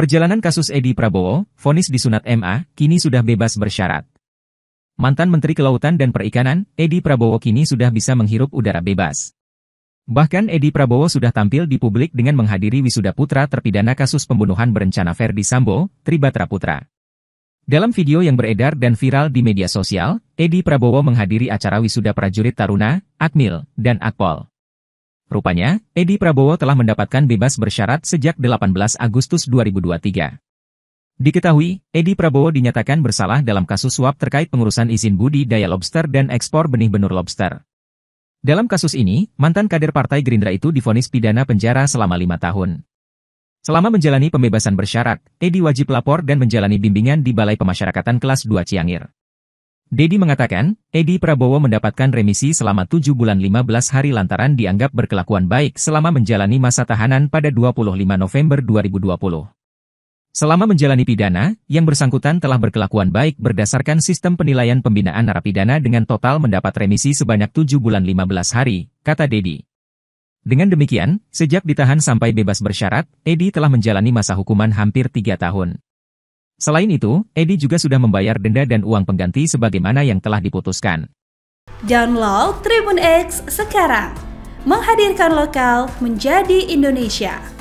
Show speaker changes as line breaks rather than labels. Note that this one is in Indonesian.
Perjalanan kasus Edi Prabowo, vonis di sunat MA, kini sudah bebas bersyarat. Mantan Menteri Kelautan dan Perikanan, Edi Prabowo kini sudah bisa menghirup udara bebas. Bahkan Edi Prabowo sudah tampil di publik dengan menghadiri wisuda putra terpidana kasus pembunuhan berencana Ferdi Sambo, Tribatra Putra. Dalam video yang beredar dan viral di media sosial, Edi Prabowo menghadiri acara wisuda prajurit Taruna, Akmil, dan Akpol. Rupanya, Edi Prabowo telah mendapatkan bebas bersyarat sejak 18 Agustus 2023. Diketahui, Edi Prabowo dinyatakan bersalah dalam kasus suap terkait pengurusan izin budidaya lobster dan ekspor benih benur lobster. Dalam kasus ini, mantan kader Partai Gerindra itu difonis pidana penjara selama lima tahun. Selama menjalani pembebasan bersyarat, Edi wajib lapor dan menjalani bimbingan di Balai Pemasyarakatan Kelas 2 Ciangir. Dedi mengatakan, Edi Prabowo mendapatkan remisi selama 7 bulan 15 hari lantaran dianggap berkelakuan baik selama menjalani masa tahanan pada 25 November 2020. Selama menjalani pidana, yang bersangkutan telah berkelakuan baik berdasarkan sistem penilaian pembinaan narapidana dengan total mendapat remisi sebanyak 7 bulan 15 hari, kata Dedi. Dengan demikian, sejak ditahan sampai bebas bersyarat, Edi telah menjalani masa hukuman hampir 3 tahun. Selain itu, Edi juga sudah membayar denda dan uang pengganti sebagaimana yang telah diputuskan.
Download Tribun X sekarang. Menghadirkan lokal menjadi Indonesia.